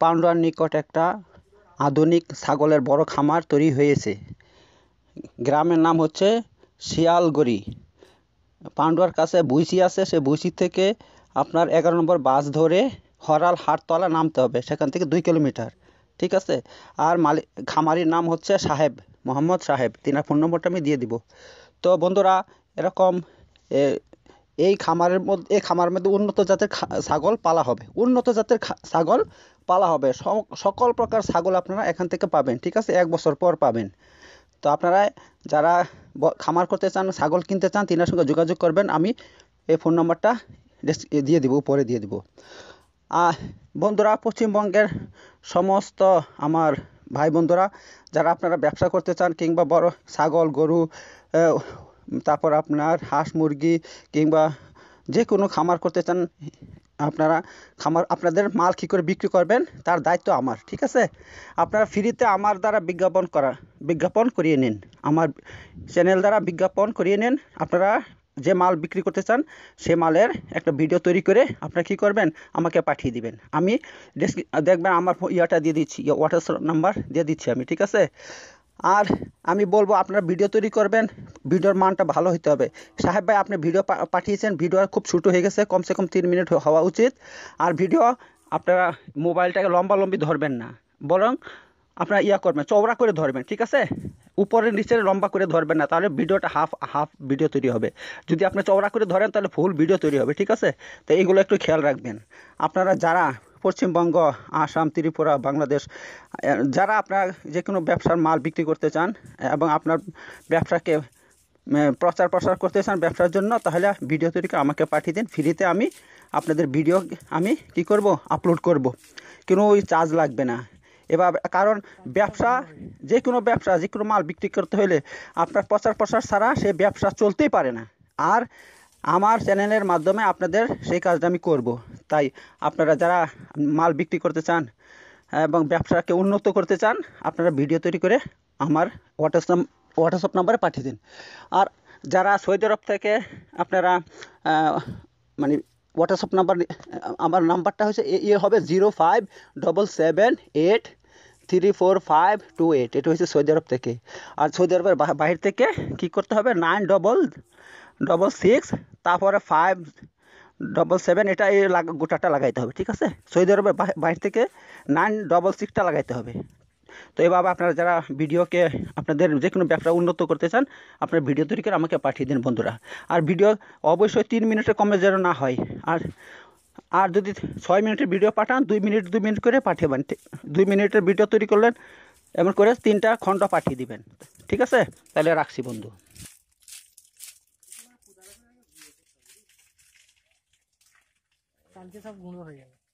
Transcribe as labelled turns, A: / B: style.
A: পান্ডুয়ার নিকট একটা আধুনিক ছাগলের বড় খামার তৈরি হয়েছে গ্রামের নাম হচ্ছে শিয়ালগড়ি পাণ্ডুয়ার কাছে বুইসি আছে সে বুইসি থেকে আপনার এগারো নম্বর বাস ধরে হরাল হাটতলা নামতে হবে সেখান থেকে দুই কিলোমিটার ঠিক আছে আর মালিক খামারির নাম হচ্ছে সাহেব মোহাম্মদ সাহেব তিনার ফোন নম্বরটা আমি দিয়ে দিব তো বন্ধুরা এরকম এই খামারের মধ্যে এই খামারের মধ্যে উন্নত জাতের ছাগল পালা হবে উন্নত জাতের ছাগল পালা হবে সকল প্রকার ছাগল আপনারা এখান থেকে পাবেন ঠিক আছে এক বছর পর পাবেন তো আপনারা যারা খামার করতে চান ছাগল কিনতে চান তিনার সঙ্গে যোগাযোগ করবেন আমি এই ফোন নম্বরটা দিয়ে দিব উপরে দিয়ে দিব বন্ধুরা পশ্চিমবঙ্গের সমস্ত আমার ভাই বন্ধুরা যারা আপনারা ব্যবসা করতে চান কিংবা বড় ছাগল গরু তারপর আপনার হাঁস মুরগি কিংবা যে কোনো খামার করতে চান আপনারা খামার আপনাদের মাল কী করে বিক্রি করবেন তার দায়িত্ব আমার ঠিক আছে আপনারা ফ্রিতে আমার দ্বারা বিজ্ঞাপন করা বিজ্ঞাপন করিয়ে নিন আমার চ্যানেল দ্বারা বিজ্ঞাপন করিয়ে নিন আপনারা যে মাল বিক্রি করতে চান সে মালের একটা ভিডিও তৈরি করে আপনারা কী করবেন আমাকে পাঠিয়ে দিবেন আমি দেখবেন আমার ইয়াটা দিয়ে দিচ্ছি হোয়াটসঅ্যাপ নাম্বার দিয়ে দিচ্ছি আমি ঠিক আছে আর আমি বলবো আপনারা ভিডিও তৈরি করবেন ভিডিওর মানটা ভালো হতে হবে সাহেব ভাই আপনি ভিডিও পাঠিয়েছেন ভিডিও খুব ছোট হয়ে গেছে কমসে কম তিন মিনিট হওয়া উচিত আর ভিডিও আপনারা মোবাইলটাকে লম্বা লম্বি ধরবেন না বরং আপনারা ইয়া করবেন চওড়া করে ধরবেন ঠিক আছে উপরে নিচে লম্বা করে ধরবেন না তাহলে ভিডিওটা হাফ হাফ ভিডিও তৈরি হবে যদি আপনি চওড়া করে ধরেন তাহলে ফুল ভিডিও তৈরি হবে ঠিক আছে তো এইগুলো একটু খেয়াল রাখবেন আপনারা যারা পশ্চিমবঙ্গ আসাম ত্রিপুরা বাংলাদেশ যারা আপনার যে কোনো ব্যবসার মাল বিক্রি করতে চান এবং আপনার ব্যবসাকে প্রচার প্রসার করতে চান ব্যবসার জন্য তাহলে ভিডিও তৈরি করে আমাকে পাঠিয়ে দিন ফ্রিতে আমি আপনাদের ভিডিও আমি কি করব আপলোড করব কোনো ওই চার্জ লাগবে না এবার কারণ ব্যবসা যে কোনো ব্যবসা যে কোনো মাল বিক্রি করতে হলে আপনার প্রচার প্রসার ছাড়া সে ব্যবসা চলতেই পারে না আর আমার চ্যানেলের মাধ্যমে আপনাদের সেই কাজটা আমি করব তাই আপনারা যারা মাল বিক্রি করতে চান এবং ব্যবসাকে উন্নত করতে চান আপনারা ভিডিও তৈরি করে আমার হোয়াটসঅ্যাপ হোয়াটসঅ্যাপ নাম্বারে পাঠিয়ে দিন আর যারা সৌদি আরব থেকে আপনারা মানে হোয়াটসঅ্যাপ নাম্বার আমার নাম্বারটা হচ্ছে ইয়ে হবে zero five double seven eight three four five two eight এটা হচ্ছে সৌদি আরব থেকে আর সৌদি আরবের বাহির থেকে কী করতে হবে নাইন ডবল ডবল সিক্স তারপরে ফাইভ ডবল সেভেন এটা এই গোটাটা লাগাইতে হবে ঠিক আছে সৌদি আরবে বাইরে থেকে নাইন ডবল সিক্সটা লাগাইতে হবে তো এভাবে আপনারা যারা ভিডিওকে আপনাদের যে কোনো ব্যবসা উন্নত করতে চান আপনার ভিডিও তৈরি করে আমাকে পাঠিয়ে দিন বন্ধুরা আর ভিডিও অবশ্যই তিন মিনিটের কমে যেন না হয় আর আর যদি ছয় মিনিটের ভিডিও পাঠান দুই মিনিট দুই মিনিট করে পাঠাবেন দুই মিনিটের ভিডিও তৈরি করলেন এমন করে তিনটা খণ্ড পাঠিয়ে দিবেন ঠিক আছে তাহলে রাখছি বন্ধু কালকে সব গুঁড়ো হয়ে যাবে